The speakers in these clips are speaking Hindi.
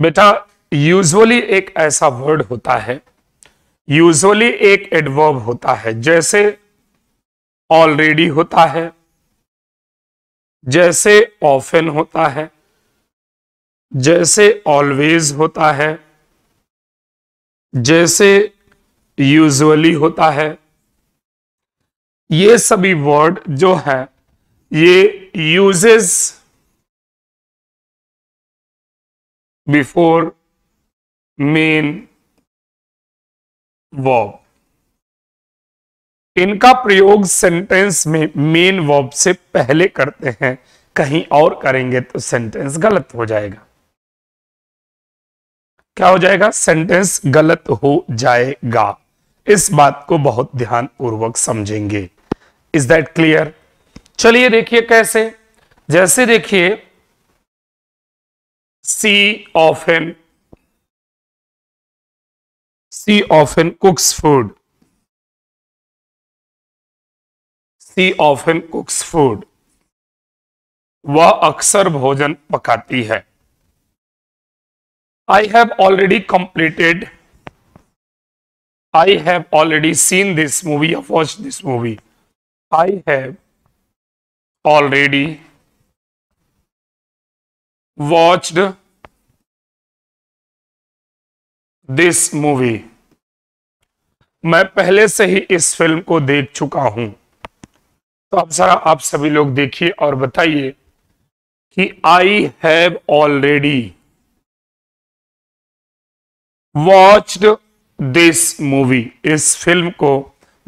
बेटा यूजुअली एक ऐसा वर्ड होता है यूजुअली एक एडवर्ब होता है जैसे ऑलरेडी होता है जैसे ऑफेन होता है जैसे ऑलवेज होता है जैसे यूजुअली होता है ये सभी वर्ड जो है ये यूजेस before मेन वॉब इनका प्रयोग सेंटेंस में मेन वॉब से पहले करते हैं कहीं और करेंगे तो सेंटेंस गलत हो जाएगा क्या हो जाएगा सेंटेंस गलत हो जाएगा इस बात को बहुत ध्यान पूर्वक समझेंगे इज दैट क्लियर चलिए देखिए कैसे जैसे देखिए सी often she often cooks food she often cooks food वह अक्सर भोजन पकाती है I have already completed I have already seen this movie और watch this movie I have already watched this movie मैं पहले से ही इस फिल्म को देख चुका हूं तो अब जरा आप सभी लोग देखिए और बताइए कि I have already watched this movie इस फिल्म को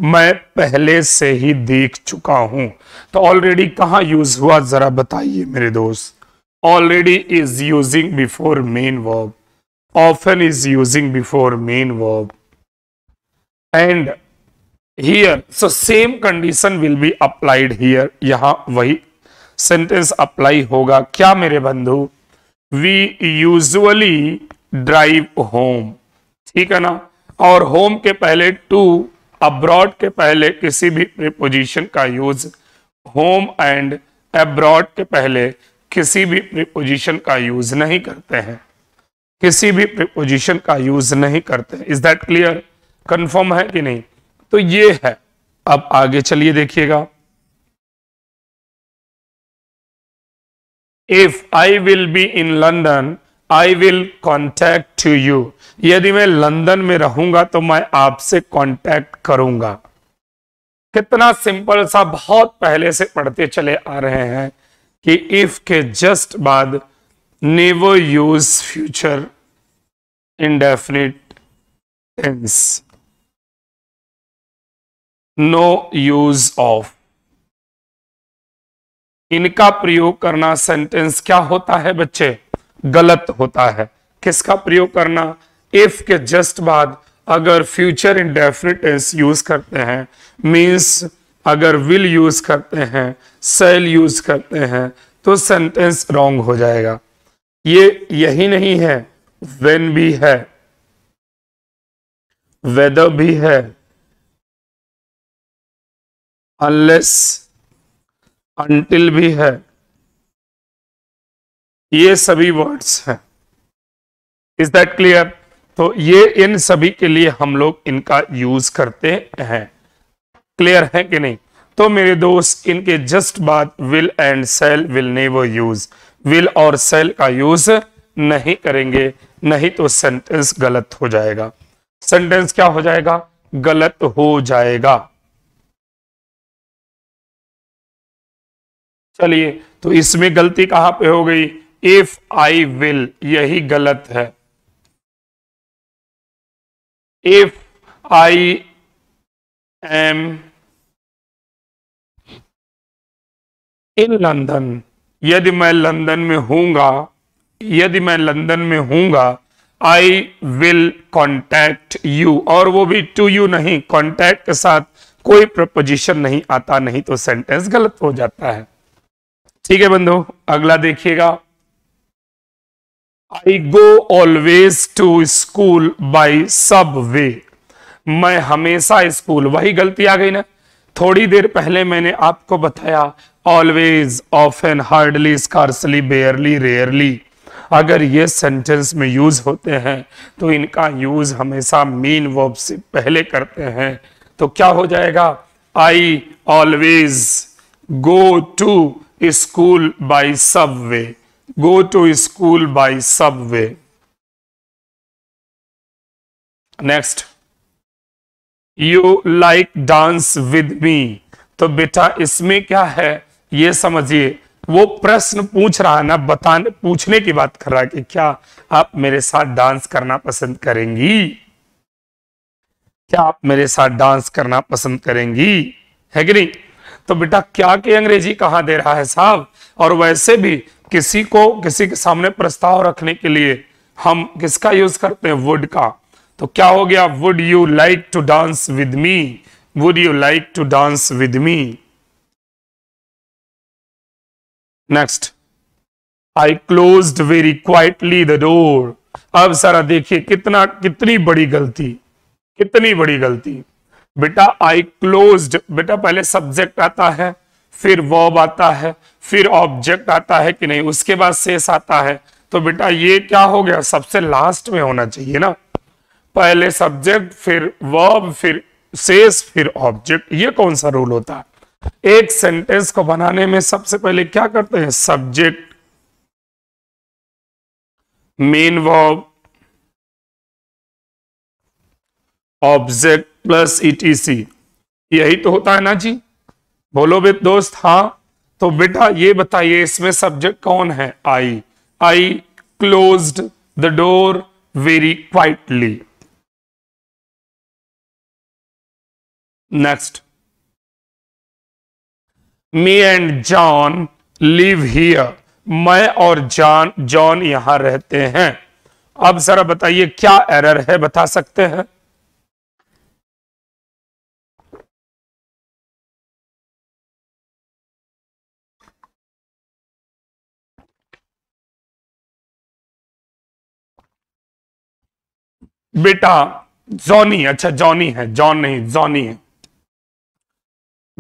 मैं पहले से ही देख चुका हूं तो ऑलरेडी कहां यूज हुआ जरा बताइए मेरे दोस्त already is using before main verb often is using before main verb and here so same condition will be applied here yahan wahi sentence apply hoga kya mere bandhu we usually drive home theek hai na aur home ke pehle to abroad ke pehle kisi bhi preposition ka use home and abroad ke pehle किसी भी प्रिपोजिशन का यूज नहीं करते हैं किसी भी प्रिपोजिशन का यूज नहीं करते इज दैट क्लियर कंफर्म है कि नहीं तो ये है अब आगे चलिए देखिएगा if I will be in London I will contact to you यदि मैं लंदन में रहूंगा तो मैं आपसे कॉन्टैक्ट करूंगा कितना सिंपल सा बहुत पहले से पढ़ते चले आ रहे हैं कि इफ के जस्ट बाद never use future indefinite tense no use of इनका प्रयोग करना सेंटेंस क्या होता है बच्चे गलत होता है किसका प्रयोग करना इफ के जस्ट बाद अगर फ्यूचर इंडेफिनिट टेंस यूज करते हैं मींस अगर विल यूज करते हैं सेल यूज करते हैं तो सेंटेंस रॉन्ग हो जाएगा ये यही नहीं है वेन भी है वेदर भी है अनलेस अंटिल भी है ये सभी वर्ड्स हैं इज दैट क्लियर तो ये इन सभी के लिए हम लोग इनका यूज करते हैं क्लियर है कि नहीं तो मेरे दोस्त इनके जस्ट बाद will and sale will never use will और सेल का यूज नहीं करेंगे नहीं तो सेंटेंस गलत हो जाएगा सेंटेंस क्या हो जाएगा गलत हो जाएगा चलिए तो इसमें गलती कहां पे हो गई इफ आई विल यही गलत है if I am in London यदि मैं लंदन में हूंगा यदि मैं लंदन में हूंगा आई विल कॉन्टैक्ट यू और वो भी टू यू नहीं कॉन्टैक्ट के साथ कोई प्रपोजिशन नहीं आता नहीं तो सेंटेंस गलत हो जाता है ठीक है बंधु अगला देखिएगा I go always to school by sub way मैं हमेशा स्कूल वही गलती आ गई ना थोड़ी देर पहले मैंने आपको बताया always of an hardly scarcely barely rarely अगर ये सेंटेंस में यूज होते हैं तो इनका यूज हमेशा मेन वर्ब से पहले करते हैं तो क्या हो जाएगा I always go to school by sub way go to school by sub way next you like dance with me तो बेटा इसमें क्या है ये समझिए वो प्रश्न पूछ रहा ना बताने पूछने की बात कर रहा है कि क्या आप मेरे साथ डांस करना पसंद करेंगी क्या आप मेरे साथ डांस करना पसंद करेंगी है कि नहीं तो बेटा क्या के अंग्रेजी कहाँ दे रहा है साहब और वैसे भी किसी को किसी के सामने प्रस्ताव रखने के लिए हम किसका यूज करते हैं वुड का तो क्या हो गया would you like to dance with me would you like to dance with me next I close very quietly the door अब सारा देखिए कितना कितनी बड़ी गलती कितनी बड़ी गलती बेटा आई क्लोज बेटा पहले सब्जेक्ट आता है फिर वॉब आता है फिर ऑब्जेक्ट आता है कि नहीं उसके बाद शेष आता है तो बेटा ये क्या हो गया सबसे लास्ट में होना चाहिए ना पहले सब्जेक्ट फिर वर्ब फिर सेस फिर ऑब्जेक्ट ये कौन सा रूल होता है एक सेंटेंस को बनाने में सबसे पहले क्या करते हैं subject main verb object plus etc यही तो होता है ना जी बोलो बे दोस्त हाँ तो बेटा ये बताइए इसमें सब्जेक्ट कौन है I I closed the door very quietly Next. Me and John live here. मैं और जॉन जॉन यहां रहते हैं अब जरा बताइए क्या एरर है बता सकते हैं बेटा जॉनी अच्छा जॉनी है जॉन नहीं जॉनी है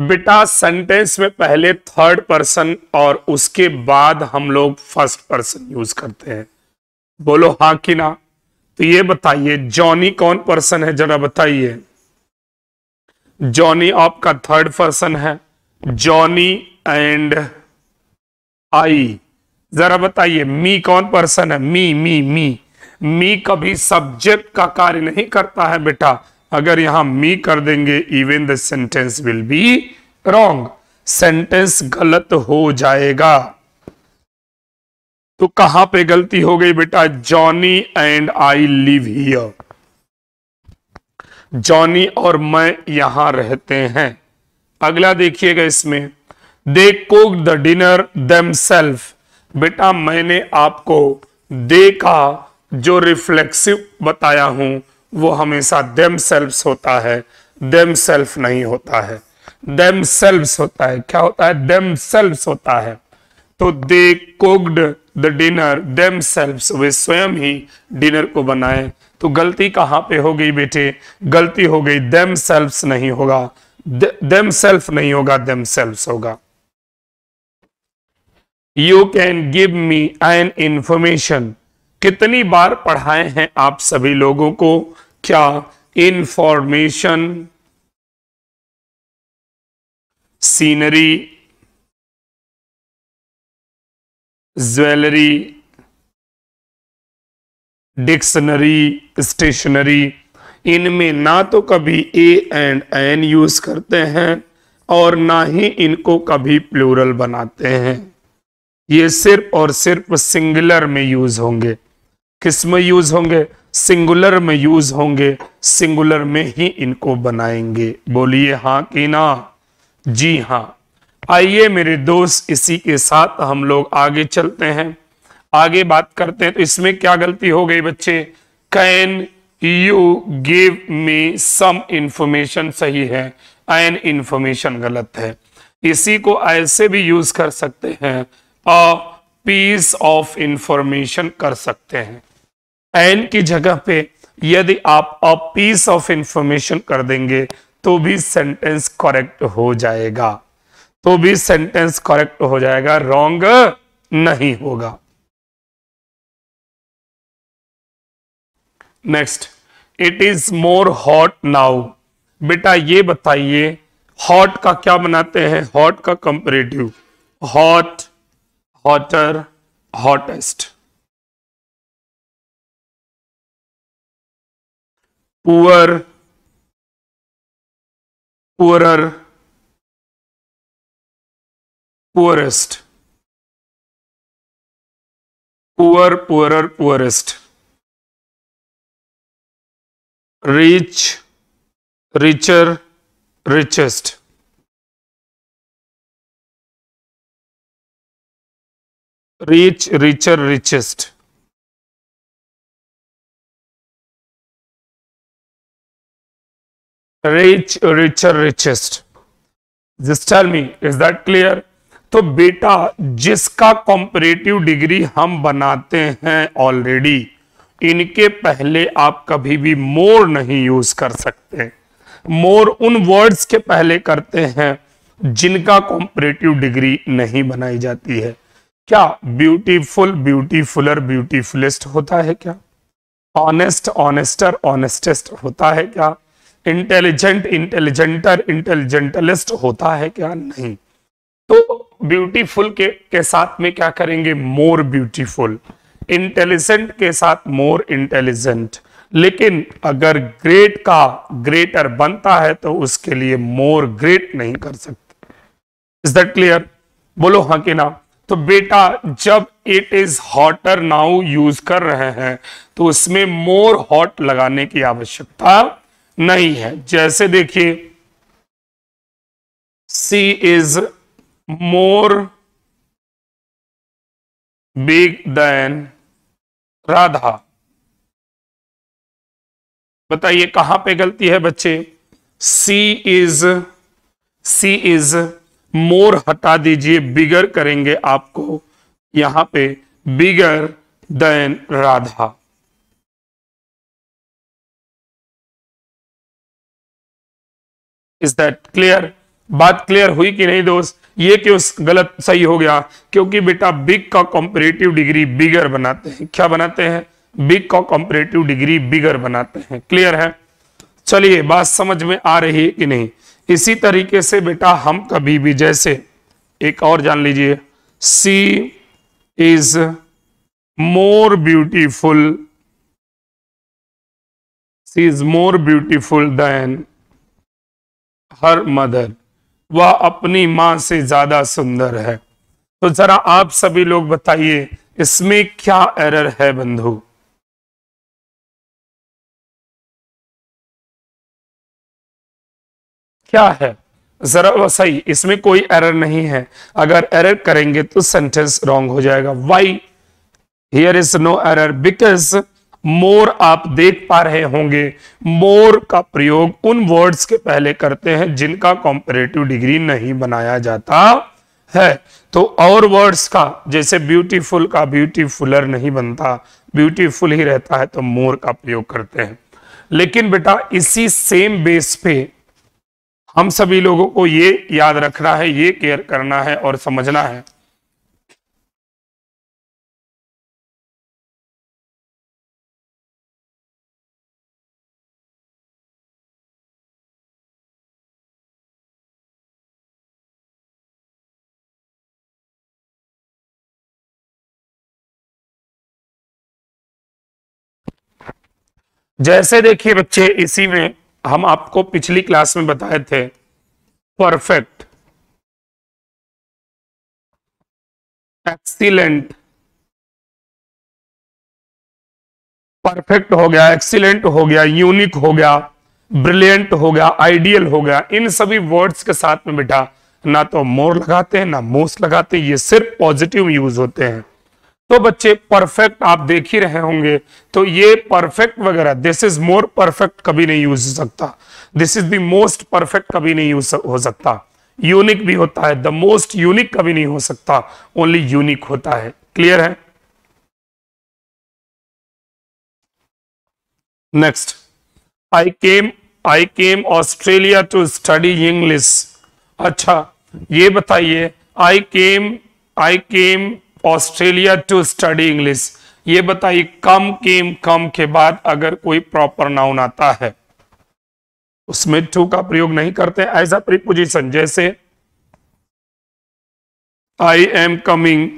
बेटा सेंटेंस में पहले थर्ड पर्सन और उसके बाद हम लोग फर्स्ट पर्सन यूज करते हैं बोलो हा कि ना तो ये बताइए जॉनी कौन पर्सन है जरा बताइए जॉनी आपका थर्ड पर्सन है जॉनी एंड आई जरा बताइए मी कौन पर्सन है मी मी मी मी कभी सब्जेक्ट का कार्य नहीं करता है बेटा अगर यहां मी कर देंगे even the sentence will be wrong sentence गलत हो जाएगा तो कहां पे गलती हो गई बेटा Johnny and I live here Johnny और मैं यहां रहते हैं अगला देखिएगा इसमें दे कुक द डिनर दम बेटा मैंने आपको दे का जो रिफ्लेक्सिव बताया हूं वो हमेशा देम सेल्फ्स होता है देम सेल्फ नहीं होता है देम सेल्फ्स होता है क्या होता है देम सेल्फ्स होता है तो they cooked the dinner them selfs वे स्वयं ही डिनर को बनाए तो गलती कहां पे हो गई बेटे गलती हो गई देम सेल्फ्स नहीं होगा देम सेल्फ नहीं होगा देम सेल्फ्स होगा you can give me an information कितनी बार पढ़ाए हैं आप सभी लोगों को क्या information scenery jewellery dictionary stationery इनमें ना तो कभी ए एंड एन यूज करते हैं और ना ही इनको कभी प्लूरल बनाते हैं ये सिर्फ और सिर्फ सिंगुलर में यूज होंगे किस में यूज होंगे सिंगुलर में यूज होंगे सिंगुलर में ही इनको बनाएंगे बोलिए हाँ कि ना जी हाँ आइए मेरे दोस्त इसी के साथ हम लोग आगे चलते हैं आगे बात करते हैं तो इसमें क्या गलती हो गई बच्चे can you give me some information सही है एन इंफॉर्मेशन गलत है इसी को ऐसे भी यूज कर सकते हैं अ पीस ऑफ इंफॉर्मेशन कर सकते हैं एन की जगह पे यदि आप अ पीस ऑफ इंफॉर्मेशन कर देंगे तो भी सेंटेंस करेक्ट हो जाएगा तो भी सेंटेंस करेक्ट हो जाएगा रॉन्ग नहीं होगा next it is more hot now बेटा ये बताइए हॉट का क्या बनाते हैं हॉट का comparative hot hotter hottest poor, poorer, poorest. Poor, poorer, poorest. Rich, richer, richest. Rich, richer, richest. Rich richer richest जिस tell me is that clear तो बेटा जिसका कॉम्परेटिव डिग्री हम बनाते हैं ऑलरेडी इनके पहले आप कभी भी मोर नहीं यूज कर सकते मोर उन वर्ड्स के पहले करते हैं जिनका कॉम्परेटिव डिग्री नहीं बनाई जाती है क्या ब्यूटीफुल ब्यूटीफुलर ब्यूटीफुलेस्ट होता है क्या ऑनेस्ट ऑनेस्टर ऑनेस्टेस्ट होता है क्या इंटेलिजेंट इंटेलिजेंटर इंटेलिजेंटलिस्ट होता है क्या नहीं तो ब्यूटीफुल के, के साथ में क्या करेंगे मोर ब्यूटीफुल इंटेलिजेंट के साथ मोर इंटेलिजेंट लेकिन अगर ग्रेट का ग्रेटर बनता है तो उसके लिए मोर ग्रेट नहीं कर सकते इज दट क्लियर बोलो हाँ कि ना तो बेटा जब it is hotter now use कर रहे हैं तो उसमें मोर हॉट लगाने की आवश्यकता नहीं है जैसे देखिए she is more big than Radha बताइए कहां पे गलती है बच्चे सी इज सी इज मोर हटा दीजिए बिगर करेंगे आपको यहां पे bigger than Radha is that clear बात क्लियर हुई कि नहीं दोस्त ये क्यों गलत सही हो गया क्योंकि बेटा बिग का कॉम्परेटिव डिग्री बिगर बनाते हैं क्या बनाते हैं बिग का कॉम्परेटिव डिग्री बिगर बनाते हैं क्लियर है चलिए बात समझ में आ रही है कि नहीं इसी तरीके से बेटा हम कभी भी जैसे एक और जान लीजिए she is more beautiful she is more beautiful than her mother वह अपनी माँ से ज्यादा सुंदर है तो जरा आप सभी लोग बताइए इसमें क्या एरर है बंधु क्या है जरा सही इसमें कोई एरर नहीं है अगर एरर करेंगे तो सेंटेंस रॉन्ग हो जाएगा why here is no error because more आप देख पा रहे होंगे मोर का प्रयोग उन वर्ड्स के पहले करते हैं जिनका कॉम्परेटिव डिग्री नहीं बनाया जाता है तो और वर्ड्स का जैसे ब्यूटीफुल का ब्यूटीफुलर नहीं बनता ब्यूटीफुल ही रहता है तो मोर का प्रयोग करते हैं लेकिन बेटा इसी सेम बेस पे हम सभी लोगों को ये याद रखना है ये केयर करना है और समझना है जैसे देखिए बच्चे इसी में हम आपको पिछली क्लास में बताए थे परफेक्ट एक्सीलेंट परफेक्ट हो गया एक्सीलेंट हो गया यूनिक हो गया ब्रिलियंट हो गया आइडियल हो गया इन सभी वर्ड्स के साथ में बैठा ना तो मोर लगाते हैं ना मोस्ट लगाते हैं ये सिर्फ पॉजिटिव यूज होते हैं तो बच्चे परफेक्ट आप देख ही रहे होंगे तो ये परफेक्ट वगैरह दिस इज मोर परफेक्ट कभी नहीं यूज हो सकता this is the most perfect कभी नहीं यूज हो सकता यूनिक भी होता है द मोस्ट यूनिक कभी नहीं हो सकता ओनली यूनिक होता है क्लियर है next I came I came Australia to study English अच्छा ये बताइए I came I came Australia to study English ये बताइए कम केम कम के बाद अगर कोई प्रॉपर नाउन आता है उसमें टू का प्रयोग नहीं करते ऐसा प्रिपोजिशन प्रीपोजिशन जैसे I am coming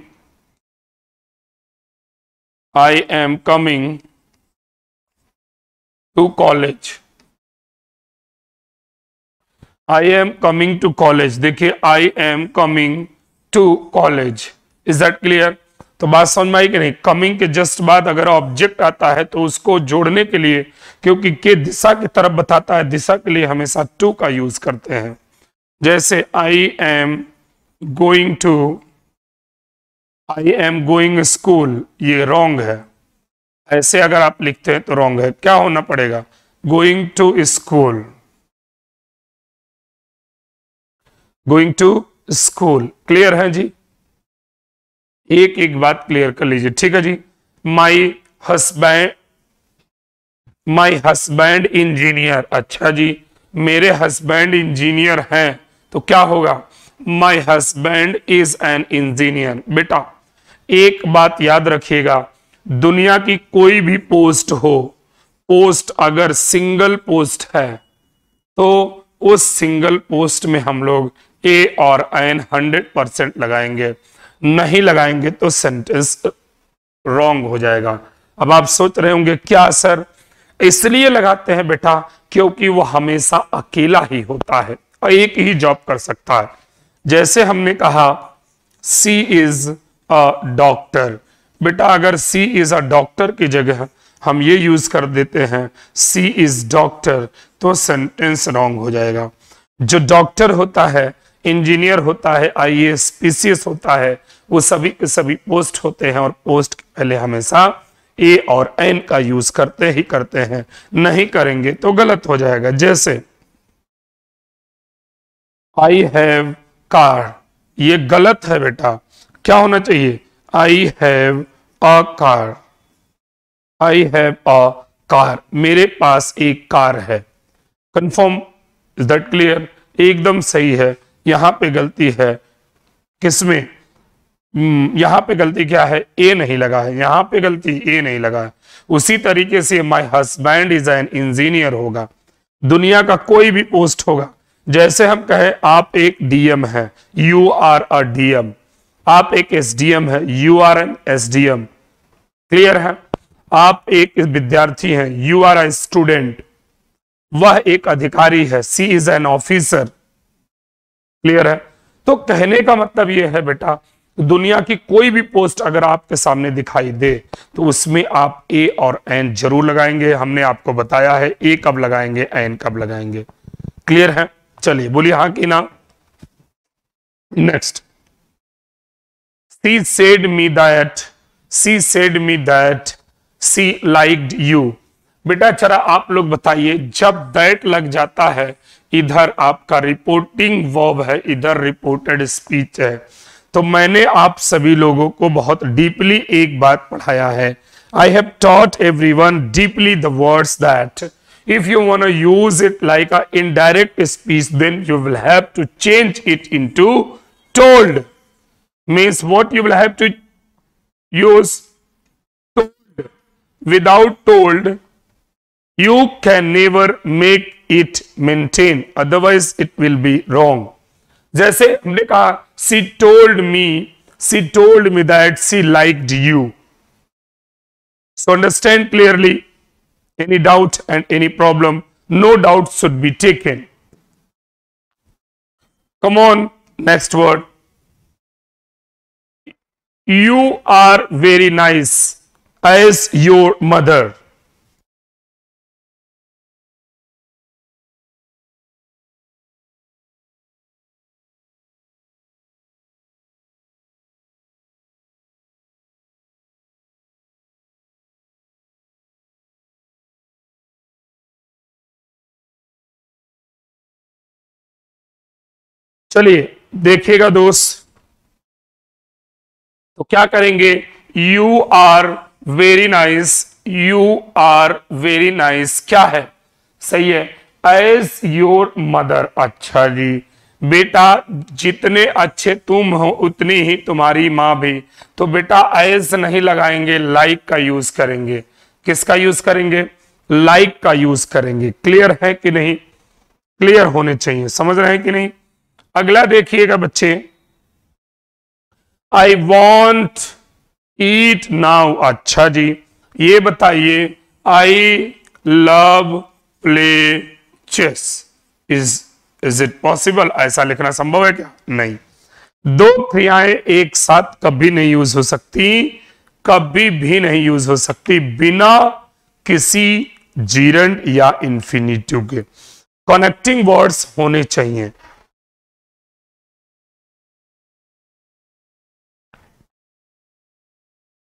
I am coming to college I am coming to college देखिए I am coming to college is that clear तो बात समझ में आई कि नहीं कमिंग के जस्ट बाद अगर ऑब्जेक्ट आता है तो उसको जोड़ने के लिए क्योंकि के दिशा की तरफ बताता है दिशा के लिए हमेशा टू का यूज करते हैं जैसे I am going to I am going school ये रॉन्ग है ऐसे अगर आप लिखते हैं तो रॉन्ग है क्या होना पड़ेगा going to school going to school clear है जी एक एक बात क्लियर कर लीजिए ठीक है जी my husband my husband engineer अच्छा जी मेरे हस्बैंड इंजीनियर हैं तो क्या होगा my husband is an engineer बेटा एक बात याद रखिएगा दुनिया की कोई भी पोस्ट हो पोस्ट अगर सिंगल पोस्ट है तो उस सिंगल पोस्ट में हम लोग ए और एन हंड्रेड परसेंट लगाएंगे नहीं लगाएंगे तो सेंटेंस रॉन्ग हो जाएगा अब आप सोच रहे होंगे क्या असर इसलिए लगाते हैं बेटा क्योंकि वो हमेशा अकेला ही होता है और एक ही जॉब कर सकता है जैसे हमने कहा सी इज अ डॉक्टर बेटा अगर सी इज अ डॉक्टर की जगह हम ये यूज कर देते हैं सी इज डॉक्टर तो सेंटेंस रॉन्ग हो जाएगा जो डॉक्टर होता है इंजीनियर होता है आई एस पीसीएस होता है वो सभी के सभी पोस्ट होते हैं और पोस्ट के पहले हमेशा ए और एन का यूज करते ही करते हैं नहीं करेंगे तो गलत हो जाएगा जैसे आई हैव कार ये गलत है बेटा क्या होना चाहिए I have a car I have a car मेरे पास एक कार है कंफर्म इज दट क्लियर एकदम सही है यहां पे गलती है किसमें हम्म, यहाँ पे गलती क्या है ए नहीं लगा है यहां पे गलती ए नहीं लगा है उसी तरीके से my husband is an engineer होगा दुनिया का कोई भी पोस्ट होगा जैसे हम कहें आप एक डीएम है यू आर अ डीएम आप एक एसडीएम है you are an SDM clear है आप एक विद्यार्थी हैं यू आर अ स्टूडेंट वह एक अधिकारी है she is an officer clear है तो कहने का मतलब यह है बेटा दुनिया की कोई भी पोस्ट अगर आपके सामने दिखाई दे तो उसमें आप ए और एन जरूर लगाएंगे हमने आपको बताया है ए कब लगाएंगे एन कब लगाएंगे क्लियर है चलिए बोलिए हाँ कि ना next she said me that she said me that she liked you बेटा चरा आप लोग बताइए जब दैट लग जाता है इधर आपका रिपोर्टिंग वर्ब है इधर रिपोर्टेड स्पीच है तो मैंने आप सभी लोगों को बहुत डीपली एक बात पढ़ाया है I have taught every one deeply the words that if you one use it like a indirect speech then you will have to change it into told means what you will have to use told without told you can never make it maintain otherwise it will be wrong जैसे हमने she told me she told me that she liked you so understand clearly any doubt and any problem no doubt should be taken come on next word you are very nice as your mother चलिए देखिएगा दोस्त तो क्या करेंगे you are very nice you are very nice क्या है सही है एज योर मदर अच्छा जी बेटा जितने अच्छे तुम हो उतनी ही तुम्हारी माँ भी तो बेटा एज नहीं लगाएंगे लाइक like का यूज करेंगे किसका यूज करेंगे लाइक like का यूज करेंगे क्लियर है कि नहीं क्लियर होने चाहिए समझ रहे हैं कि नहीं अगला देखिएगा बच्चे आई वॉन्ट ईट नाउ अच्छा जी ये बताइए I love play chess is is it possible ऐसा लिखना संभव है क्या नहीं दो क्रियाएं एक साथ कभी नहीं यूज हो सकती कभी भी नहीं यूज हो सकती बिना किसी जीरण या इंफिनिटिव के कनेक्टिंग वर्ड्स होने चाहिए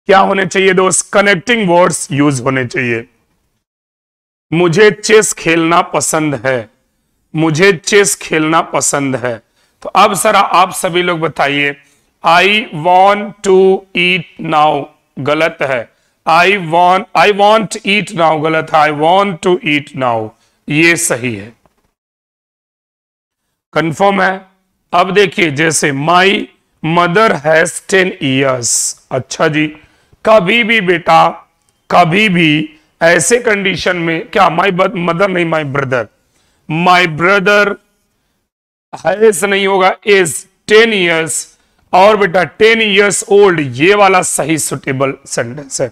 क्या होने चाहिए दोस्त कनेक्टिंग वर्ड्स यूज होने चाहिए मुझे चेस खेलना पसंद है मुझे चेस खेलना पसंद है तो अब सर आप सभी लोग बताइए I want to eat now गलत है I want I want eat now गलत है I want to eat now ये सही है कंफर्म है अब देखिए जैसे my mother has ten years अच्छा जी कभी भी बेटा कभी भी ऐसे कंडीशन में क्या माई मदर नहीं माई ब्रदर माई ब्रदर हैस नहीं होगा एज टेन ईयर्स और बेटा टेन ईयर्स ओल्ड ये वाला सही सुटेबल सेंटेंस है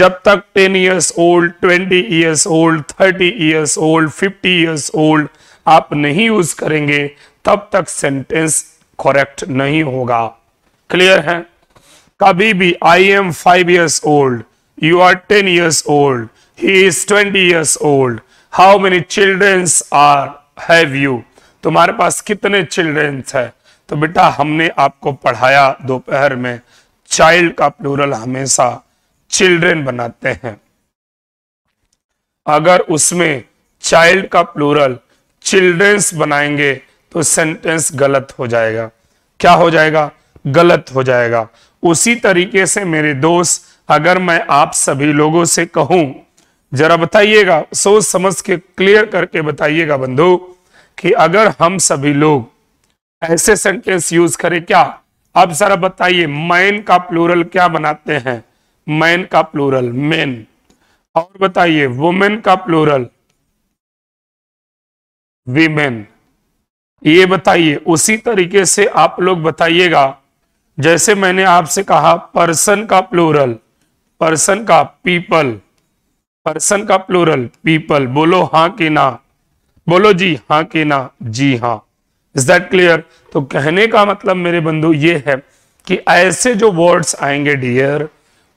जब तक ten years old twenty years old thirty years old fifty years old आप नहीं यूज करेंगे तब तक सेंटेंस करेक्ट नहीं होगा क्लियर है Habibi, I am 5 years old. You are ten years old. He is 20 years old. How many childrens are have you? तुम्हारे पास कितने चिल्ड्रेंस है तो बेटा हमने आपको पढ़ाया दोपहर में चाइल्ड का प्लूरल हमेशा चिल्ड्रेन बनाते हैं अगर उसमें चाइल्ड का प्लूरल चिल्ड्रेंस बनाएंगे तो सेंटेंस गलत हो जाएगा क्या हो जाएगा गलत हो जाएगा उसी तरीके से मेरे दोस्त अगर मैं आप सभी लोगों से कहूं जरा बताइएगा सोच समझ के क्लियर करके बताइएगा बंधु कि अगर हम सभी लोग ऐसे सेंटेंस यूज करें क्या अब जरा बताइए मैन का प्लूरल क्या बनाते हैं मैन का प्लूरल मेन और बताइए वुमेन का प्लूरल वीमेन ये बताइए उसी तरीके से आप लोग बताइएगा जैसे मैंने आपसे कहा पर्सन का प्लूरल पर्सन का पीपल पर्सन का प्लूरल पीपल बोलो हाँ कि ना बोलो जी हा कि ना जी हाँ इज दैट क्लियर तो कहने का मतलब मेरे बंधु ये है कि ऐसे जो वर्ड्स आएंगे डियर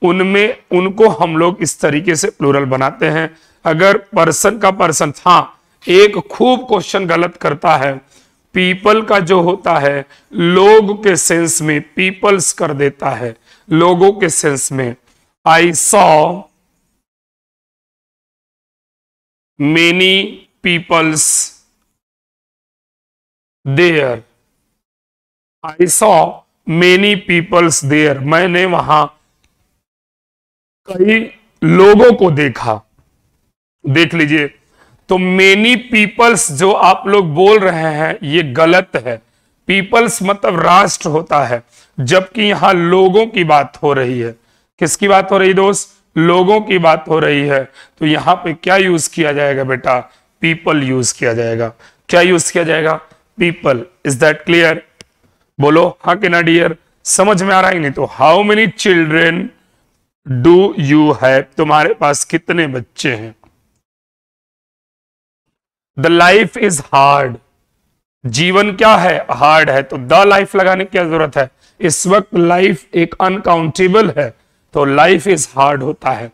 उनमें उनको हम लोग इस तरीके से प्लूरल बनाते हैं अगर पर्सन का पर्सन हाँ एक खूब क्वेश्चन गलत करता है पीपल का जो होता है लोग के सेंस में पीपल्स कर देता है लोगों के सेंस में I saw many peoples there I saw many peoples there मैंने वहां कई लोगों को देखा देख लीजिए तो मेनी पीपल्स जो आप लोग बोल रहे हैं ये गलत है पीपल्स मतलब राष्ट्र होता है जबकि यहां लोगों की बात हो रही है किसकी बात हो रही दोस्त लोगों की बात हो रही है तो यहां पे क्या यूज किया जाएगा बेटा पीपल यूज किया जाएगा क्या यूज किया जाएगा पीपल इज दैट क्लियर बोलो हा के ना डियर समझ में आ रहा ही नहीं तो how many children do you have तुम्हारे पास कितने बच्चे हैं द लाइफ इज हार्ड जीवन क्या है हार्ड है तो द लाइफ लगाने की जरूरत है इस वक्त लाइफ एक अनकाउंटेबल है तो लाइफ इज हार्ड होता है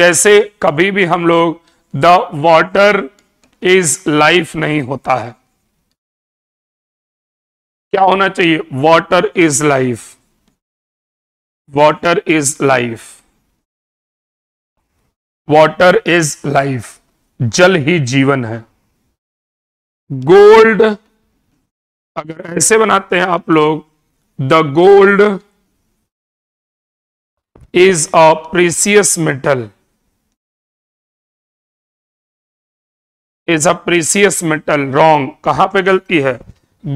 जैसे कभी भी हम लोग द वॉटर इज लाइफ नहीं होता है क्या होना चाहिए water is life water is life water is life जल ही जीवन है गोल्ड अगर ऐसे बनाते हैं आप लोग the gold is a precious metal is a precious metal wrong कहां पे गलती है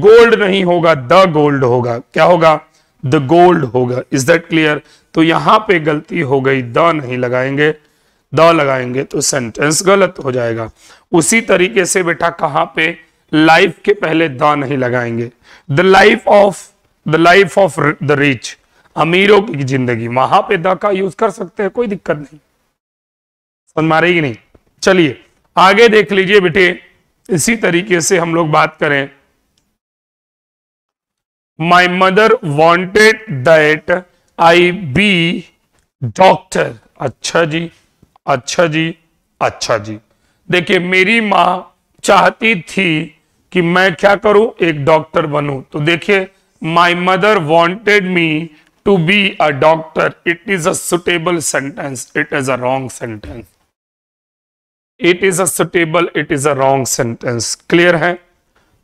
गोल्ड नहीं होगा द गोल्ड होगा क्या होगा द गोल्ड होगा इज दैट क्लियर तो यहां पे गलती हो गई द नहीं लगाएंगे द लगाएंगे तो सेंटेंस गलत हो जाएगा उसी तरीके से बेटा कहां पे लाइफ के पहले द नहीं लगाएंगे the life of the life of the rich अमीरों की जिंदगी वहां पे द का यूज कर सकते हैं कोई दिक्कत नहीं समझ मारेगी नहीं चलिए आगे देख लीजिए बेटे इसी तरीके से हम लोग बात करें my mother wanted that I be doctor अच्छा जी अच्छा जी अच्छा जी देखिए मेरी माँ चाहती थी कि मैं क्या करूं एक डॉक्टर बनूं तो देखिए my mother wanted me to be a doctor it is a suitable sentence it is a wrong sentence it is a suitable it is a wrong sentence clear है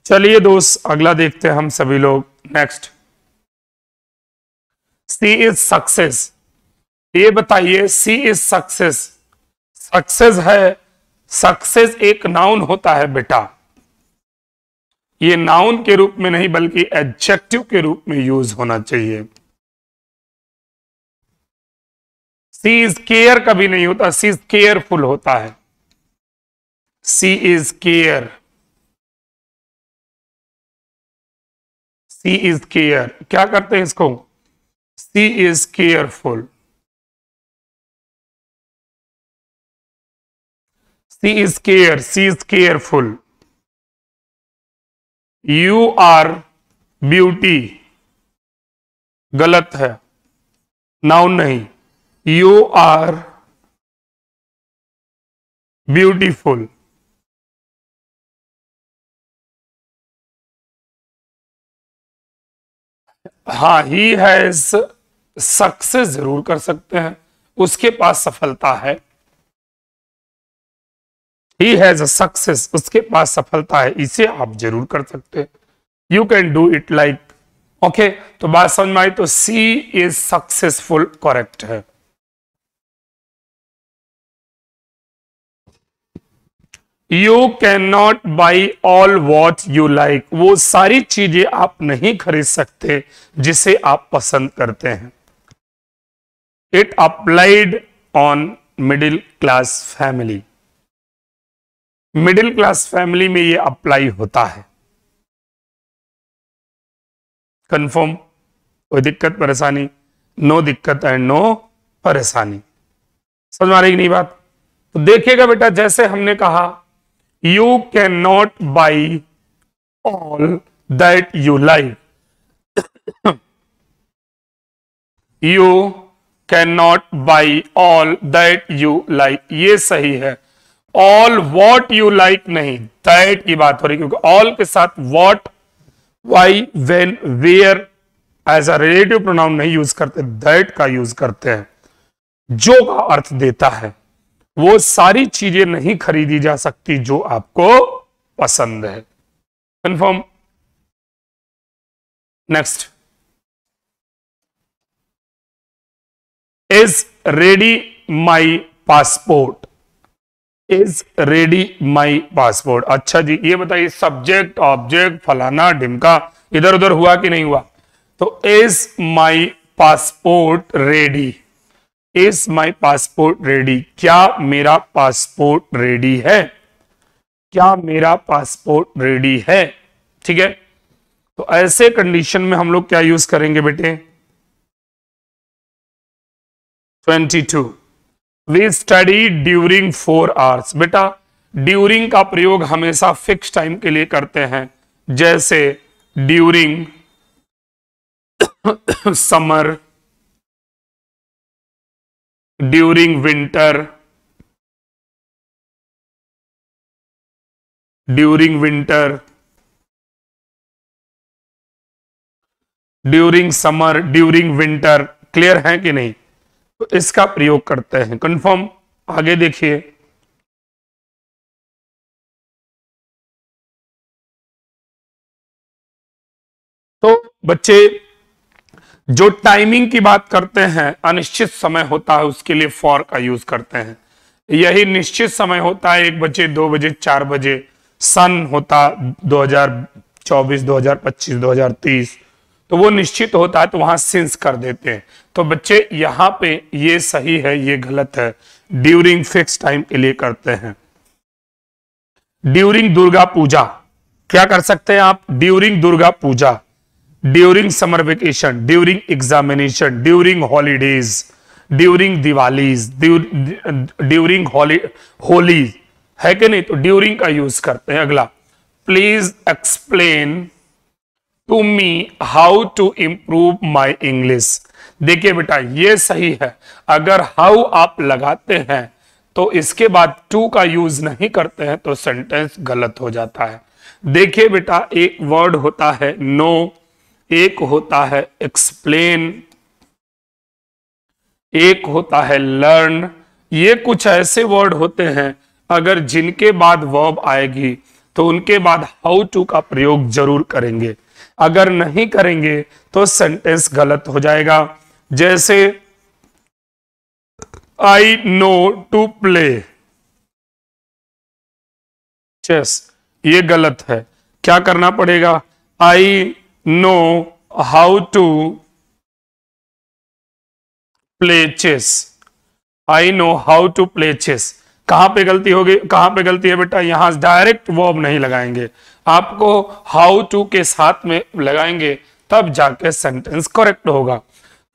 चलिए दोस्त अगला देखते हैं हम सभी लोग नेक्स्ट सी इज सक्सेस ये बताइए सी इज सक्सेस सक्सेस है सक्सेस एक नाउन होता है बेटा ये नाउन के रूप में नहीं बल्कि एडजेक्टिव के रूप में यूज होना चाहिए सी इज केयर कभी नहीं होता सी इज केयरफुल होता है she is care she is care क्या करते हैं इसको she is careful she is care she is careful you are beauty गलत है नाउन नहीं यू आर ब्यूटीफुल हा ही हैज सक्सेस जरूर कर सकते हैं उसके पास सफलता है ही हैज सक्सेस उसके पास सफलता है इसे आप जरूर कर सकते हैं you can do it like okay तो बात समझ में आई तो सी इज सक्सेसफुल करेक्ट है you can not buy all what you like वो सारी चीजें आप नहीं खरीद सकते जिसे आप पसंद करते हैं it applied on middle class family middle class family में ये अप्लाई होता है कंफर्म कोई दिक्कत परेशानी नो दिक्कत एंड नो परेशानी समझ में आ रही नहीं बात तो देखिएगा बेटा जैसे हमने कहा you can not buy all that you like you can not buy all that you like ये सही है ऑल वॉट यू लाइक नहीं दैट की बात हो रही क्योंकि ऑल के साथ what why when where as a relative pronoun नहीं यूज करते दैट का यूज करते हैं जो का अर्थ देता है वो सारी चीजें नहीं खरीदी जा सकती जो आपको पसंद है confirm next is ready my passport is ready my passport अच्छा जी ये बताइए सब्जेक्ट ऑब्जेक्ट फलाना ढिमका इधर उधर हुआ कि नहीं हुआ तो is my passport ready is my passport ready क्या मेरा पासपोर्ट रेडी है क्या मेरा पासपोर्ट रेडी है ठीक है तो ऐसे कंडीशन में हम लोग क्या यूज करेंगे बेटे 22 we study during four hours बेटा ड्यूरिंग का प्रयोग हमेशा फिक्स टाइम के लिए करते हैं जैसे during summer during winter during winter during summer during winter clear है कि नहीं तो इसका प्रयोग करते हैं कंफर्म आगे देखिए तो बच्चे जो टाइमिंग की बात करते हैं अनिश्चित समय होता है उसके लिए फॉर का यूज करते हैं यही निश्चित समय होता है एक बजे दो बजे चार बजे सन होता 2024, 2025, 2030 तो वो निश्चित होता है तो वहां सिंस कर देते हैं तो बच्चे यहां पे ये सही है ये गलत है ड्यूरिंग फिक्स टाइम के लिए करते हैं ड्यूरिंग दुर्गा पूजा क्या कर सकते हैं आप during Durga Puja during summer vacation during examination during holidays during Diwalis during Holi है कि नहीं तो ड्यूरिंग का यूज करते हैं अगला please explain to me how to improve my English देखिए बेटा ये सही है अगर हाउ आप लगाते हैं तो इसके बाद टू का यूज नहीं करते हैं तो सेंटेंस गलत हो जाता है देखिए बेटा एक वर्ड होता है नो एक होता है एक्सप्लेन एक होता है लर्न ये कुछ ऐसे वर्ड होते हैं अगर जिनके बाद वर्ब आएगी तो उनके बाद हाउ टू का प्रयोग जरूर करेंगे अगर नहीं करेंगे तो सेंटेंस गलत हो जाएगा जैसे I know to play chess ये गलत है क्या करना पड़ेगा I know how to play chess I know how to play chess कहां पे गलती होगी कहां पे गलती है बेटा यहां डायरेक्ट वर्ब नहीं लगाएंगे आपको हाउ टू के साथ में लगाएंगे तब जाके सेंटेंस करेक्ट होगा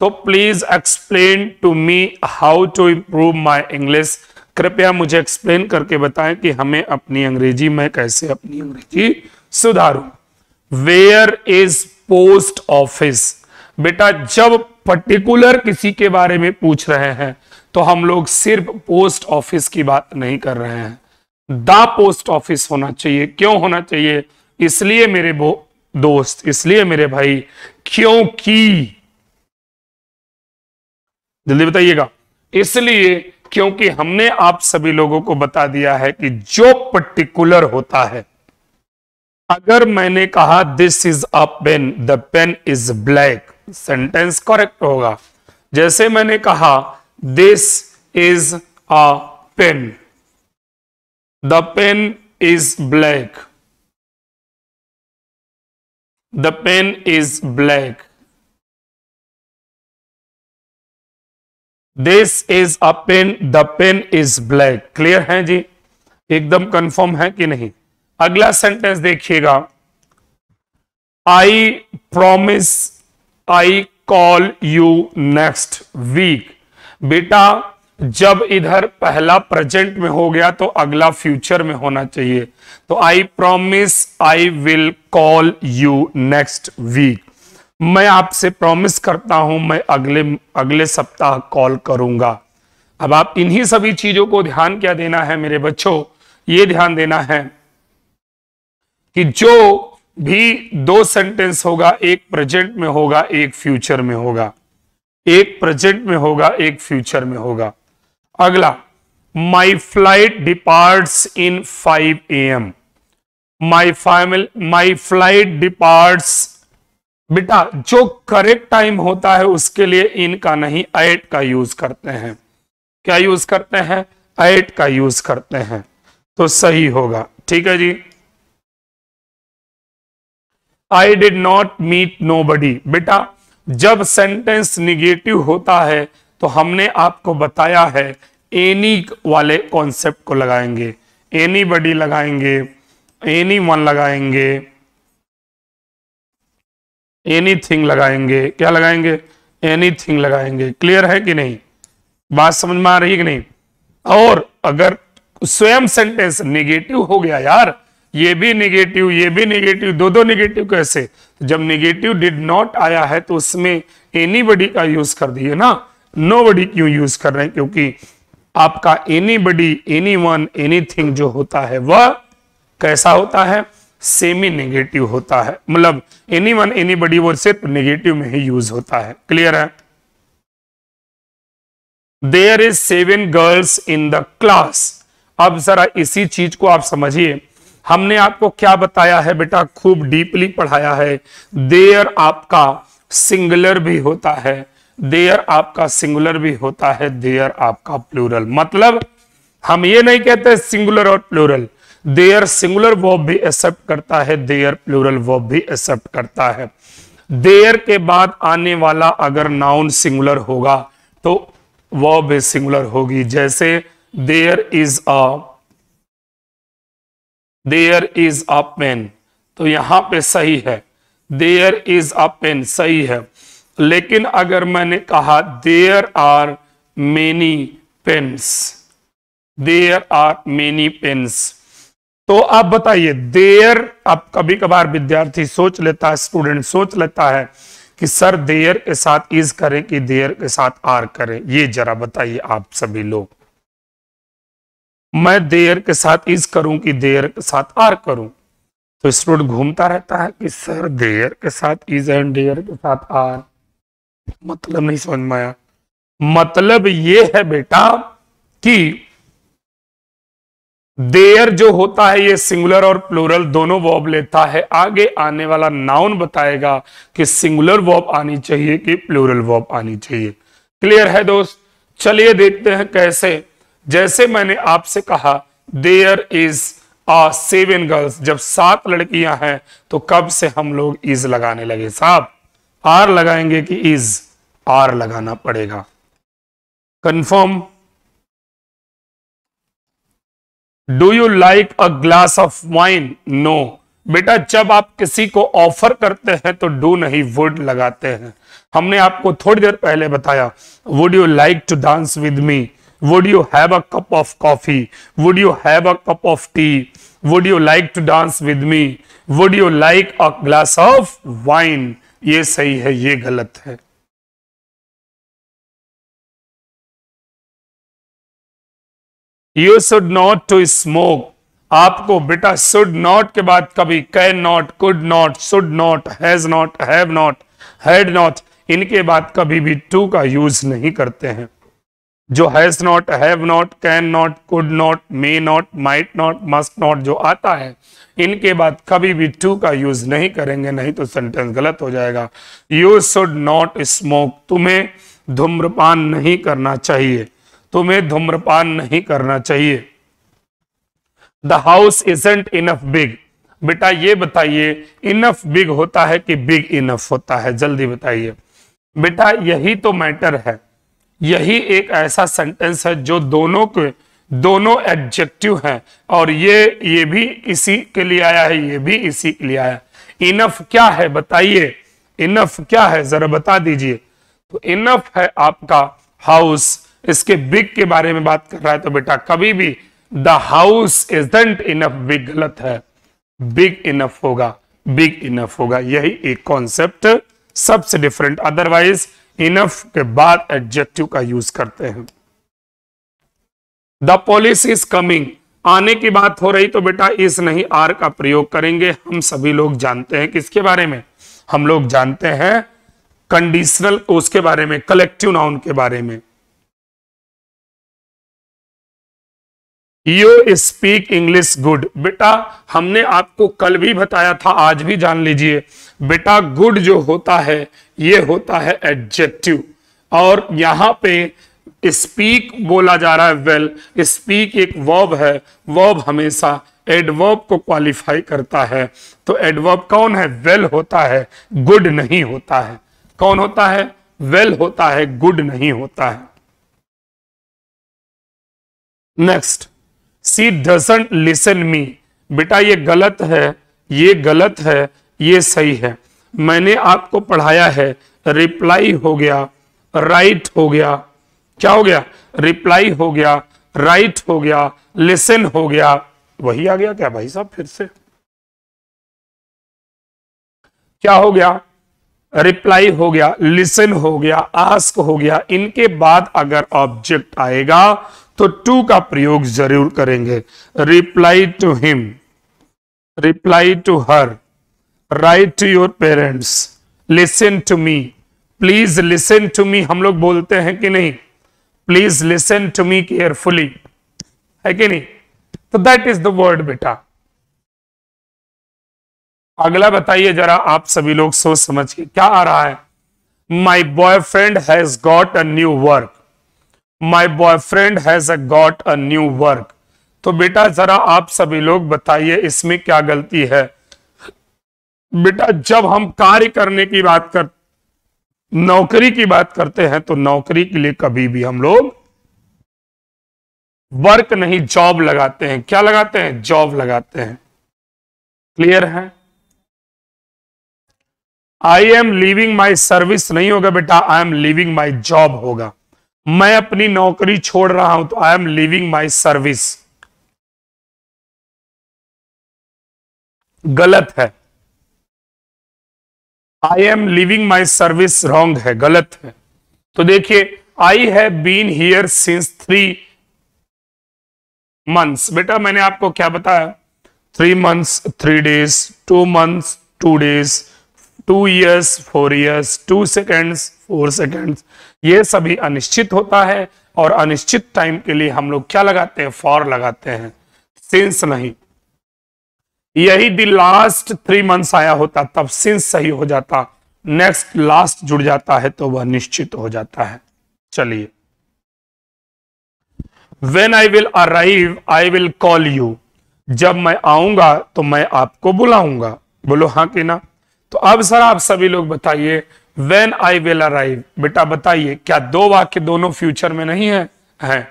तो please explain to me how to improve my English कृपया मुझे एक्सप्लेन करके बताएं कि हमें अपनी अंग्रेजी में कैसे अपनी अंग्रेजी सुधारू वेयर इज पोस्ट ऑफिस बेटा जब पर्टिकुलर किसी के बारे में पूछ रहे हैं तो हम लोग सिर्फ पोस्ट ऑफिस की बात नहीं कर रहे हैं हम्म। द पोस्ट ऑफिस होना चाहिए क्यों होना चाहिए इसलिए मेरे दोस्त इसलिए मेरे भाई क्योंकि जल्दी बताइएगा इसलिए क्योंकि हमने आप सभी लोगों को बता दिया है कि जो पर्टिकुलर होता है अगर मैंने कहा this is a pen the pen is black sentence correct होगा जैसे मैंने कहा this is a pen The pen is black. The pen is black. This is a pen the pen is black clear है जी एकदम कंफर्म है कि नहीं अगला सेंटेंस देखिएगा I promise I call you next week बेटा जब इधर पहला प्रेजेंट में हो गया तो अगला फ्यूचर में होना चाहिए तो I promise I will call you next week मैं आपसे प्रॉमिस करता हूं मैं अगले अगले सप्ताह कॉल करूंगा अब आप इन्हीं सभी चीजों को ध्यान क्या देना है मेरे बच्चों ये ध्यान देना है कि जो भी दो सेंटेंस होगा एक प्रेजेंट में होगा एक फ्यूचर में होगा एक प्रेजेंट में होगा एक फ्यूचर में होगा अगला my flight departs in 5 AM my family my flight departs बेटा जो करेक्ट टाइम होता है उसके लिए इनका नहीं एट का यूज करते हैं क्या यूज करते हैं एट का यूज करते हैं तो सही होगा ठीक है जी I did not meet nobody बेटा जब सेंटेंस निगेटिव होता है तो हमने आपको बताया है एनी वाले कॉन्सेप्ट को लगाएंगे एनी बडी लगाएंगे एनी वन लगाएंगे एनी थिंग लगाएंगे क्या लगाएंगे एनी थिंग लगाएंगे क्लियर है कि नहीं बात समझ में आ रही है कि नहीं और अगर स्वयं सेंटेंस निगेटिव हो गया यार ये भी निगेटिव ये भी निगेटिव दो दो निगेटिव कैसे जब निगेटिव डिड नॉट आया है तो उसमें एनी बडी का यूज कर दिए ना नो बडी क्यों यूज कर रहे हैं क्योंकि आपका anybody anyone anything जो होता है वह कैसा होता है सेमी नेगेटिव होता है मतलब एनी वन एनी बडी वो सिर्फ नेगेटिव में ही यूज होता है क्लियर है there is seven girls in the class अब जरा इसी चीज को आप समझिए हमने आपको क्या बताया है बेटा खूब डीपली पढ़ाया है देयर आपका सिंगुलर भी होता है देयर आपका सिंगुलर भी होता है देयर आपका प्लूरल मतलब हम ये नहीं कहते सिंगुलर और प्लूरल देयर सिंगुलर वो भी एक्सेप्ट करता है देयर प्लूरल वो भी एक्सेप्ट करता है देयर के बाद आने वाला अगर नाउन सिंगुलर होगा तो वर्ब भी सिंगुलर होगी जैसे there is a there is a pen तो यहां पे सही है देयर इज अ पेन सही है लेकिन अगर मैंने कहा there are many pens there are many pens तो आप बताइए देयर आप कभी कभार विद्यार्थी सोच लेता है स्टूडेंट सोच लेता है कि सर देयर के साथ इज करें कि देयर के साथ आर करें ये जरा बताइए आप सभी लोग मैं देयर के साथ इज करूं कि देयर के साथ आर करूं तो स्टूडेंट घूमता रहता है कि सर देयर के साथ इज एंड देयर के साथ आर मतलब नहीं समझ में आया मतलब ये है बेटा कि देयर जो होता है ये सिंगुलर और प्लूरल दोनों वॉब लेता है आगे आने वाला नाउन बताएगा कि सिंगुलर वॉब आनी चाहिए कि प्लूरल वॉब आनी चाहिए क्लियर है दोस्त चलिए देखते हैं कैसे जैसे मैंने आपसे कहा there is a seven girls जब सात लड़कियां हैं तो कब से हम लोग इज लगाने लगे साहब आर लगाएंगे कि इज आर लगाना पड़ेगा confirm do you like a glass of wine no बेटा जब आप किसी को ऑफर करते हैं तो डू नहीं वुड लगाते हैं हमने आपको थोड़ी देर पहले बताया would you like to dance with me would you have a cup of coffee would you have a cup of tea would you like to dance with me would you like a glass of wine ये सही है ये गलत है you should not to smoke आपको बेटा शुड नॉट के बाद कभी can not could not should not has not have not had not इनके बाद कभी भी टू का यूज नहीं करते हैं जो has not have not can not could not may not might not must not जो आता है इनके बाद कभी भी टू का यूज नहीं करेंगे नहीं तो सेंटेंस गलत हो जाएगा यू शुड नॉट स्मोक तुम्हें धूम्रपान नहीं करना चाहिए तुम्हें धूम्रपान नहीं करना चाहिए the house isn't enough big बेटा ये बताइए इनफ बिग होता है कि बिग इनफ होता है जल्दी बताइए बेटा यही तो मैटर है यही एक ऐसा सेंटेंस है जो दोनों के दोनों एडजेक्टिव हैं और ये ये भी इसी के लिए आया है ये भी इसी के लिए आया इनफ क्या है बताइए इनफ क्या है जरा बता दीजिए तो इनफ है आपका हाउस इसके बिग के बारे में बात कर रहा है तो बेटा कभी भी the house is enough big गलत है बिग इनफ होगा बिग इनफ होगा यही एक कॉन्सेप्ट सबसे डिफरेंट अदरवाइज इनफ के बाद एडजेक्टिव का यूज करते हैं द पॉलिस इज कमिंग आने की बात हो रही तो बेटा इस नहीं आर का प्रयोग करेंगे हम सभी लोग जानते हैं किसके बारे में हम लोग जानते हैं कंडीशनल उसके बारे में कलेक्टिव नाउन के बारे में यू स्पीक इंग्लिश गुड बेटा हमने आपको कल भी बताया था आज भी जान लीजिए बेटा गुड जो होता है ये होता है एडजेक्टिव और यहां पे स्पीक बोला जा रहा है वेल स्पीक एक वर्ब है वर्ब हमेशा एडवर्ब को क्वालिफाई करता है तो एडवर्ब कौन है वेल well होता है गुड नहीं होता है कौन होता है वेल well होता है गुड नहीं होता है next she doesn't listen me बेटा ये गलत है ये गलत है ये सही है मैंने आपको पढ़ाया है रिप्लाई हो गया राइट हो गया क्या हो गया रिप्लाई हो गया राइट हो गया लिसन हो गया वही आ गया क्या भाई साहब फिर से क्या हो गया रिप्लाई हो गया लिसन हो गया आस्क हो गया इनके बाद अगर ऑब्जेक्ट आएगा तो टू का प्रयोग जरूर करेंगे reply to him reply to her write to your parents listen to me please listen to me हम लोग बोलते हैं कि नहीं please listen to me carefully है कि नहीं तो दैट इज द वर्ड बेटा अगला बताइए जरा आप सभी लोग सोच समझ के क्या आ रहा है my boyfriend has got a new work my boyfriend has a got a new work तो बेटा जरा आप सभी लोग बताइए इसमें क्या गलती है बेटा जब हम कार्य करने की बात करते नौकरी की बात करते हैं तो नौकरी के लिए कभी भी हम लोग वर्क नहीं जॉब लगाते हैं क्या लगाते हैं जॉब लगाते हैं क्लियर है I am leaving my service नहीं होगा बेटा I am leaving my job होगा मैं अपनी नौकरी छोड़ रहा हूं तो I am leaving my service गलत है I am leaving my service wrong है गलत है तो देखिए I have been here since three months बेटा मैंने आपको क्या बताया three months three days two months two days two years four years two seconds four seconds ये सभी अनिश्चित होता है और अनिश्चित टाइम के लिए हम लोग क्या लगाते हैं फॉर लगाते हैं सिंस नहीं यही दी लास्ट थ्री मंथ्स आया होता तब सिंस सही हो जाता नेक्स्ट लास्ट जुड़ जाता है तो वह निश्चित हो जाता है चलिए when I will arrive I will call you जब मैं आऊंगा तो मैं आपको बुलाऊंगा बोलो हाँ कि ना तो अब सर आप सभी लोग बताइए वेन आई विल अराइव बेटा बताइए क्या दो वाक्य दोनों फ्यूचर में नहीं है है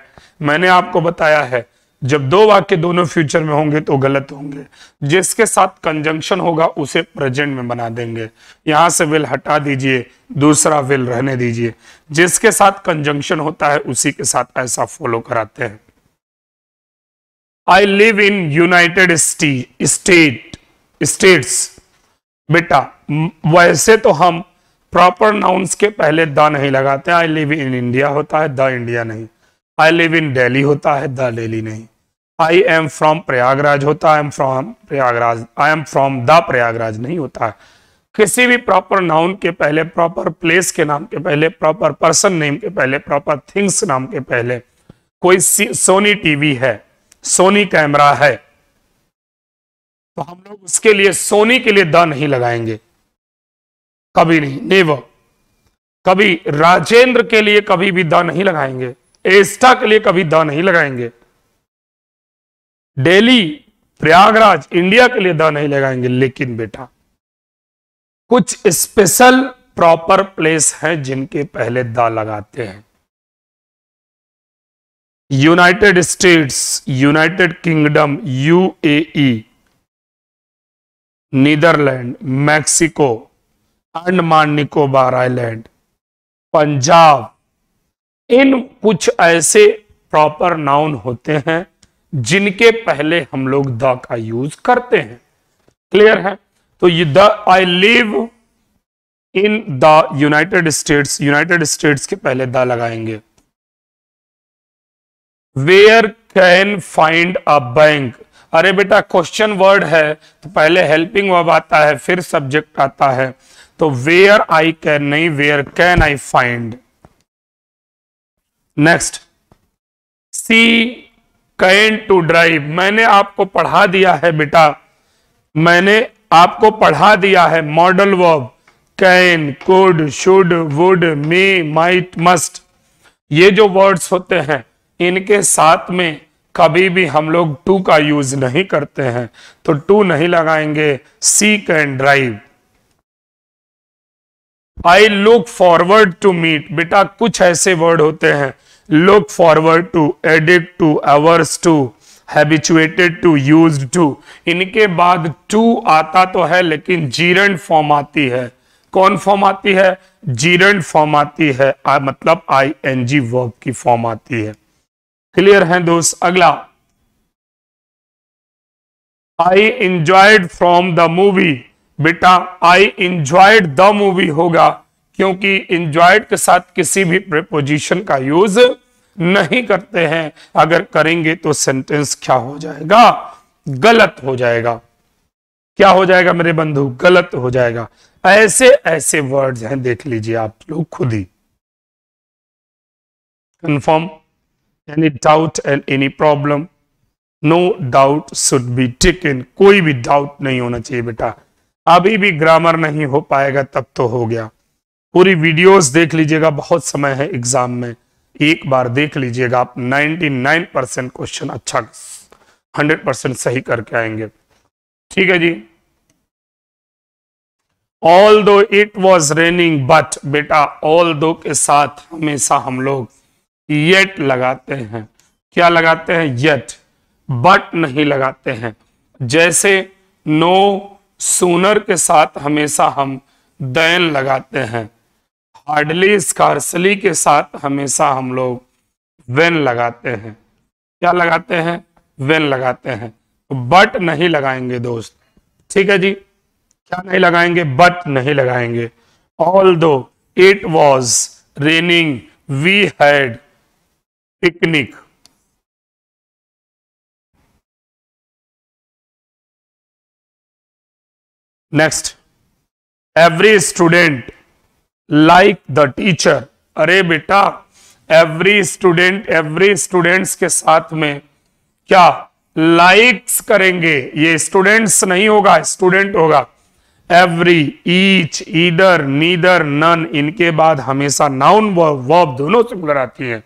मैंने आपको बताया है जब दो वाक्य दोनों फ्यूचर में होंगे तो गलत होंगे जिसके साथ कंजंक्शन होगा उसे प्रेजेंट में बना देंगे यहां से विल हटा दीजिए दूसरा विल रहने दीजिए जिसके साथ कंजंक्शन होता है उसी के साथ ऐसा फॉलो कराते हैं I live in United State States बेटा वैसे तो हम प्रॉपर नाउंस के पहले द नहीं लगाते आई लिव इन इंडिया होता है द इंडिया नहीं आई लिव इन डेली होता है द डेली नहीं आई एम फ्रॉम प्रयागराज होता है I am from Prayagraj I am from the Prayagraj नहीं होता है किसी भी प्रॉपर नाउन के पहले प्रॉपर प्लेस के नाम के पहले प्रॉपर पर्सन नेम के पहले प्रॉपर थिंग्स नाम के पहले कोई सोनी टीवी है सोनी कैमरा है तो हम लोग उसके लिए सोनी के लिए द नहीं लगाएंगे कभी नहीं नेवर कभी राजेंद्र के लिए कभी भी द नहीं लगाएंगे एस्टा के लिए कभी द नहीं लगाएंगे डेली प्रयागराज इंडिया के लिए द नहीं लगाएंगे लेकिन बेटा कुछ स्पेशल प्रॉपर प्लेस हैं जिनके पहले द लगाते हैं United States United Kingdom UAE Netherland Mexico Andaman Nicobar island Punjab इन कुछ ऐसे प्रॉपर नाउन होते हैं जिनके पहले हम लोग द का यूज करते हैं क्लियर है तो ये the I live in the United States United States के पहले द लगाएंगे where can find a bank अरे बेटा क्वेश्चन वर्ड है तो पहले हेल्पिंग वर्ब आता है फिर सब्जेक्ट आता है तो वेयर आई कैन नहीं where can I find next she can to drive मैंने आपको पढ़ा दिया है बेटा मैंने आपको पढ़ा दिया है modal verb can could should would may might must ये जो वर्ड्स होते हैं इनके साथ में कभी भी हम लोग टू का यूज नहीं करते हैं तो टू नहीं लगाएंगे she can drive I look forward to meet बेटा कुछ ऐसे वर्ड होते हैं look forward to, addict to, averse to, habituated to use to इनके बाद टू आता तो है लेकिन जीरण फॉर्म आती है कौन फॉर्म आती है जीरण फॉर्म आती है आ, मतलब आई एन जी वर्ब की फॉर्म आती है क्लियर है दोस्त अगला I enjoyed from the movie बेटा आई इंजॉयड द मूवी होगा क्योंकि इंजॉयड के साथ किसी भी प्रिपोजिशन का यूज नहीं करते हैं अगर करेंगे तो सेंटेंस क्या हो जाएगा गलत हो जाएगा क्या हो जाएगा मेरे बंधु गलत हो जाएगा ऐसे ऐसे वर्ड्स हैं देख लीजिए आप लोग खुद ही any doubt and any problem no doubt doubt B be इन कोई भी डाउट नहीं होना चाहिए बेटा अभी भी ग्रामर नहीं हो पाएगा तब तो हो गया पूरी वीडियोस देख लीजिएगा बहुत समय है एग्जाम में एक बार देख लीजिएगा आप 99 परसेंट क्वेश्चन अच्छा 100 परसेंट सही करके आएंगे ठीक है जी although it was raining but बेटा ऑल दो के साथ हमेशा हम लोग येट लगाते हैं क्या लगाते हैं येट बट नहीं लगाते हैं जैसे नो no, सूनर के साथ हमेशा हम दैन लगाते हैं हार्डली स्कार्सली के साथ हमेशा हम लोग वेन लगाते हैं क्या लगाते हैं वेन लगाते हैं तो बट नहीं लगाएंगे दोस्त ठीक है जी क्या नहीं लगाएंगे बट नहीं लगाएंगे although it was raining we had picnic next every student like the teacher अरे बेटा एवरी स्टूडेंट एवरी स्टूडेंट्स के साथ में क्या लाइक्स करेंगे ये स्टूडेंट्स नहीं होगा स्टूडेंट होगा every each either neither none इनके बाद हमेशा नाउन वर्ब दोनों सिंगुलर आती है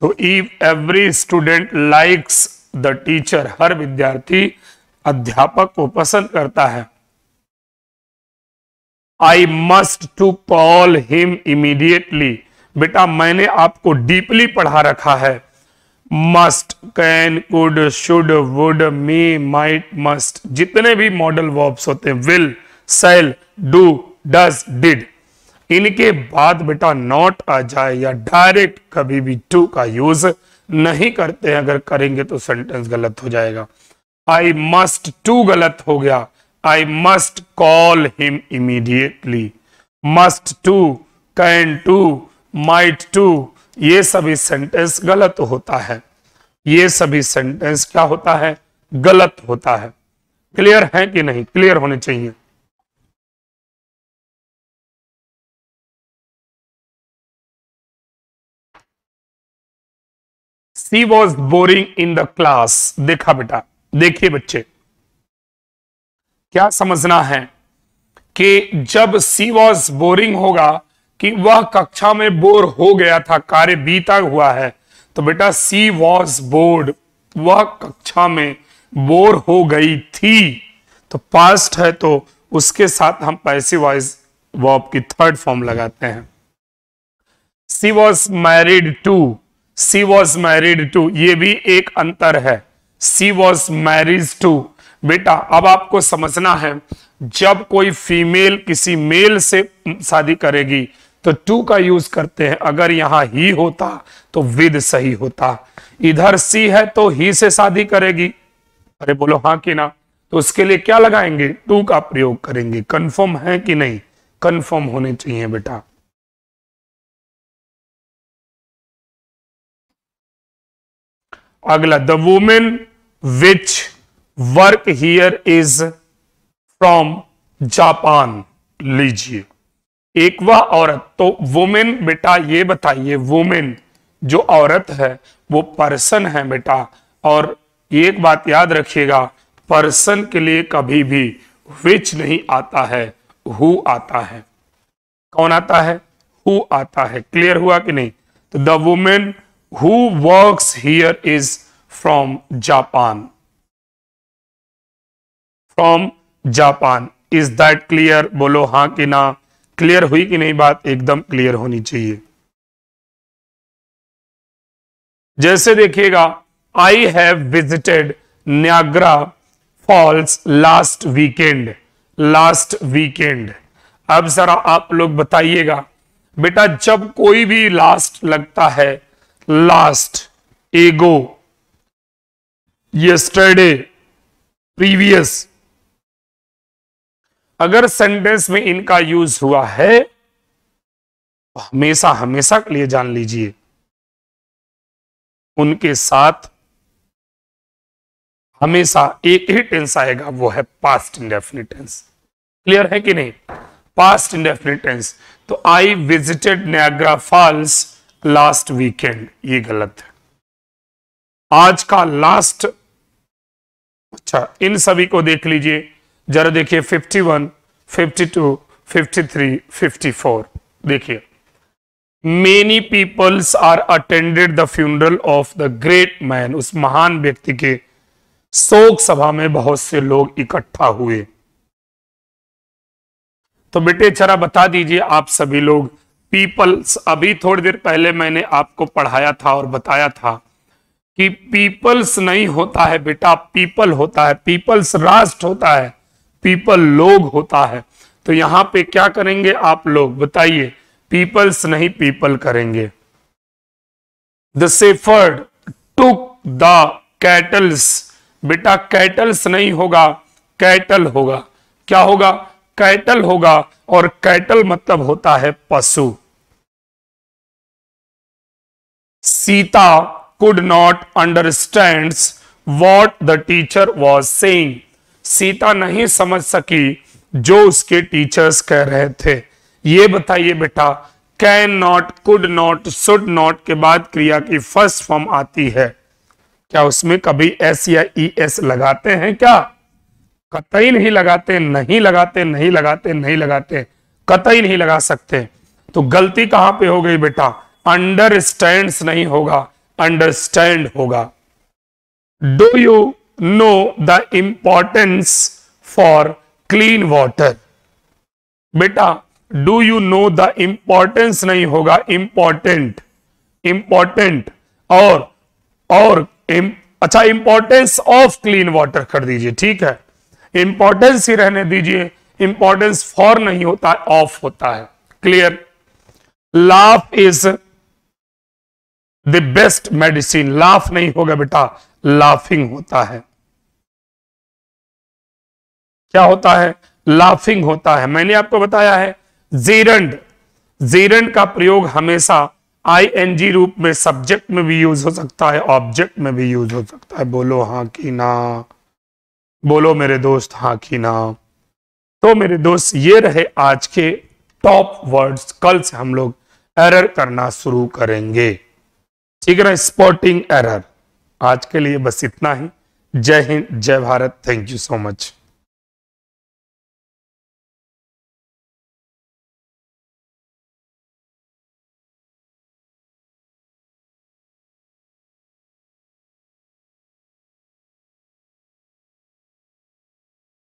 तो if every student likes the teacher हर विद्यार्थी अध्यापक को पसंद करता है I must to call him immediately बेटा मैंने आपको डीपली पढ़ा रखा है must can could should would may might must जितने भी मॉडल वर्ब्स होते हैं will shall do does did इनके बाद बेटा नॉट आ जाए या डायरेक्ट कभी भी टू का यूज नहीं करते हैं अगर करेंगे तो सेंटेंस गलत हो जाएगा आई मस्ट टू गलत हो गया I must call him immediately must to can to might to ये सभी सेंटेंस गलत होता है ये सभी सेंटेंस क्या होता है गलत होता है क्लियर है कि नहीं क्लियर होने चाहिए she was boring in the class देखा बेटा देखिए बच्चे क्या समझना है कि जब सी वॉज बोरिंग होगा कि वह कक्षा में बोर हो गया था कार्य बीता हुआ है तो बेटा सी वॉज बोर्ड वह कक्षा में बोर हो गई थी तो पास्ट है तो उसके साथ हम पैसे वॉइस वॉब की थर्ड फॉर्म लगाते हैं she was married to she was married to ये भी एक अंतर है सी वॉज मैरिज टू बेटा अब आपको समझना है जब कोई फीमेल किसी मेल से शादी करेगी तो टू का यूज करते हैं अगर यहां ही होता तो विद सही होता इधर सी है तो ही से शादी करेगी अरे बोलो हाँ कि ना तो उसके लिए क्या लगाएंगे टू का प्रयोग करेंगे कंफर्म है कि नहीं कंफर्म होने चाहिए बेटा अगला the women which work here is from Japan लीजिए एक वह औरत तो वुमेन बेटा ये बताइए वुमेन जो औरत है वो पर्सन है बेटा और एक बात याद रखिएगा पर्सन के लिए कभी भी विच नहीं आता है हु आता है कौन आता है हु आता है क्लियर हुआ कि नहीं तो the women who works here is from Japan from Japan is that clear बोलो हाँ कि ना क्लियर हुई कि नहीं बात एकदम क्लियर होनी चाहिए जैसे देखिएगा I have visited Niagara Falls last weekend last weekend अब जरा आप लोग बताइएगा बेटा जब कोई भी लास्ट लगता है लास्ट एगो यस्टरडे प्रीवियस अगर सेंटेंस में इनका यूज हुआ है तो हमेशा हमेशा के लिए जान लीजिए उनके साथ हमेशा एक ही टेंस आएगा वो है पास्ट इंडेफिनिट टेंस क्लियर है कि नहीं पास्ट इंडेफिनिट टेंस तो I visited Niagara Falls last weekend ये गलत है आज का लास्ट अच्छा इन सभी को देख लीजिए जरा देखिए 51, 52, 53, 54 देखिए many peoples are attended the funeral of the great man उस महान व्यक्ति के शोक सभा में बहुत से लोग इकट्ठा हुए तो बेटे जरा बता दीजिए आप सभी लोग पीपल्स अभी थोड़ी देर पहले मैंने आपको पढ़ाया था और बताया था कि पीपल्स नहीं होता है बेटा पीपल होता है पीपल्स राष्ट्र होता है पीपल लोग होता है तो यहां पे क्या करेंगे आप लोग बताइए पीपल्स नहीं पीपल करेंगे the shepherd took the cattles बेटा कैटल्स नहीं होगा कैटल होगा क्या होगा कैटल होगा और कैटल मतलब होता है पशु Sita could not understand what the teacher was saying Sita नहीं समझ सकी जो उसके टीचर्स कह रहे थे ये बताइए बेटा can not could not should not के बाद क्रिया की फर्स्ट फॉर्म आती है क्या उसमें कभी एस या ई e एस लगाते हैं क्या कतई नहीं लगाते नहीं लगाते नहीं लगाते नहीं लगाते कतई नहीं लगा सकते तो गलती कहां पे हो गई बेटा अंडरस्टैंड नहीं होगा अंडरस्टैंड होगा do you know the importance for clean water बेटा do you know the importance नहीं होगा इंपॉर्टेंट इंपॉर्टेंट और और इम, अच्छा इंपॉर्टेंस ऑफ क्लीन वाटर कर दीजिए ठीक है इंपॉर्टेंस ही रहने दीजिए इंपॉर्टेंस फॉर नहीं होता ऑफ होता है clear laugh is the best medicine laugh नहीं होगा बेटा लाफिंग होता है क्या होता है लाफिंग होता है मैंने आपको बताया है जीरंड जीरंड का प्रयोग हमेशा आईएनजी रूप में सब्जेक्ट में भी यूज हो सकता है ऑब्जेक्ट में भी यूज हो सकता है बोलो हाँ की ना बोलो मेरे दोस्त हाँ की ना तो मेरे दोस्त ये रहे आज के टॉप वर्ड्स कल से हम लोग एरर करना शुरू करेंगे ठीक है ना स्पॉटिंग एरर आज के लिए बस इतना ही जय हिंद जय Bharat thank you so much